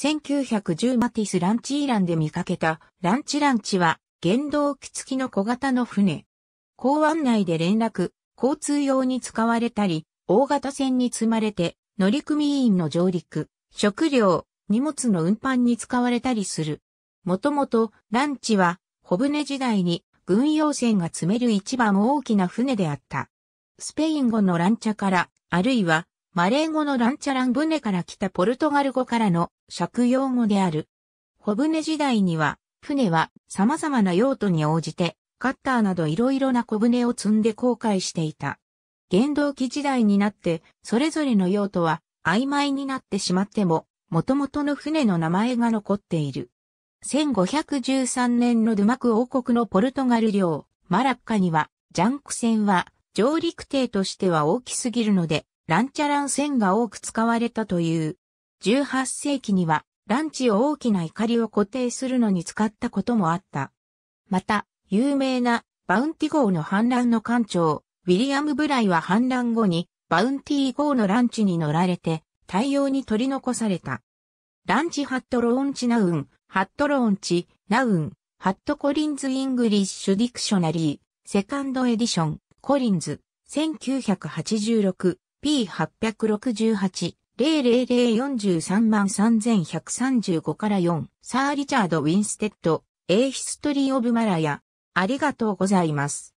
1910マティスランチイランで見かけたランチランチは原動機付きの小型の船。港湾内で連絡、交通用に使われたり、大型船に積まれて乗組員の上陸、食料、荷物の運搬に使われたりする。もともとランチは小舟時代に軍用船が積める一番大きな船であった。スペイン語のランチャから、あるいはマレー語のランチャラン船から来たポルトガル語からの借用語である。小舟時代には、船は様々な用途に応じて、カッターなど色々な小舟を積んで航海していた。原動機時代になって、それぞれの用途は曖昧になってしまっても、元々の船の名前が残っている。1513年のドゥマク王国のポルトガル領、マラッカには、ジャンク船は上陸艇としては大きすぎるので、ランチャラン線が多く使われたという。18世紀には、ランチを大きな怒りを固定するのに使ったこともあった。また、有名なバウンティ号の反乱の艦長、ウィリアム・ブライは反乱後に、バウンティ号のランチに乗られて、大量に取り残された。ランチハットローンチナウン、ハットローンチ、ナウン、ハットコリンズ・イングリッシュ・ディクショナリー、セカンドエディション、コリンズ、1986、P868、00043万3135から4、サー・リチャード・ウィンステッド、エイ・ヒストリー・オブ・マラヤ。ありがとうございます。